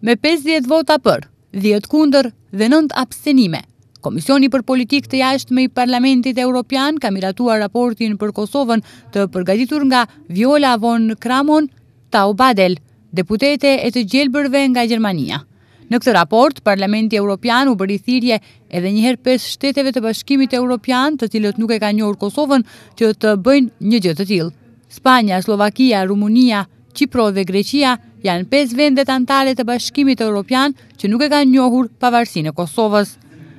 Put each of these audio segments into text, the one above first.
Me 50 vota për, 10 kunder dhe 9 abstenime. Komisioni për politik të jashtë me i Parlamentit Europian ka miratua raportin për Kosovën të përgatitur nga Viola von Kramon Tau Badel, deputete e të gjelbërve nga Gjermania. Në këtë raport, Parlamenti Europian u bëri thirje edhe njëherë pes shteteve të bashkimit Europian të cilët nuk e ka njohur Kosovën që të bëjnë një gjithë të tilë. Spania, Slovakia, Rumunia, Qipro dhe Greqia janë 5 vendet antare të bashkimit e Europian që nuk e kanë njohur e Kosovës.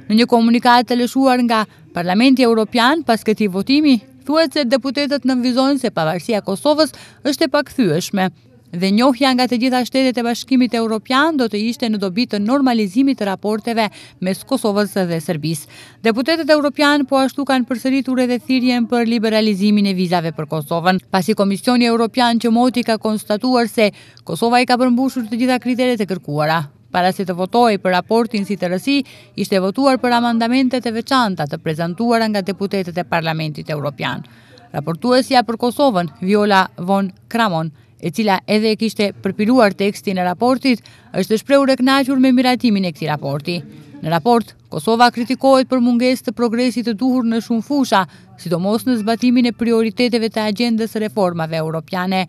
Në një komunikat të lëshuar nga Parlamenti Europian pas këti votimi, thuet se deputetet në vizonë se pavarësia Kosovës është e pakthyëshme, dhe njohja nga të gjitha shtetet e bashkimit europian do të ishte në dobit të normalizimit të raporteve mes Kosovës dhe Serbis. Deputetet europian po ashtu kanë përsëritur edhe thirrjen për liberalizimin e vizave për Kosovën, pasi Komisioni Europian që moti ka konstatuar se Kosova i ka përmbushur të gjitha kriteret e kërkuara. Para se të votoj për raportin si të rësi, ishte votuar për amandamentet e veçanta të prezentuar nga deputetet e Parlamentit Europian. Raportuesja për Kosovën, Viola von Kramon, e cila edhe e kishte përpiruar tekstin e raportit, është shpreu reknaqur me miratimin e këti raporti. Në raport, Kosova kritikohet për munges të progresit të duhur në shumë fusha, sidomos në zbatimin e prioriteteve të agendës reformave europiane.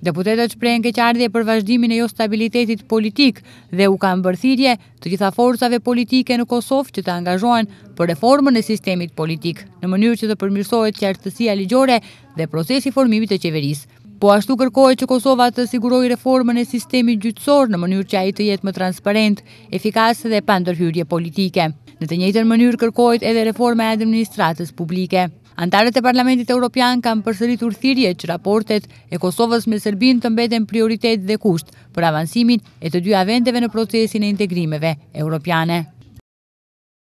Deputetët shprehen keqardhje për vazhdimin e jo stabilitetit politik dhe u kanë bërthirje të gjitha forësave politike në Kosovë që të angazhohen për reformën e sistemit politik, në mënyrë që të përmirësohet qartësia ligjore dhe procesi formimit të qeverisë. Po ashtu kërkohet që Kosova të sigurojë reformën e sistemit gjyqësor në mënyrë që ai të jetë më transparent, efikas dhe pa ndërhyrje politike. Në të njëjtën mënyrë kërkohet edhe reforma e administratës publike. Antarët e Parlamentit Europian kanë përsërit urthirje që raportet e Kosovës me Serbin të mbeten prioritet dhe kusht për avansimin e të dy avendeve në procesin e integrimeve europiane.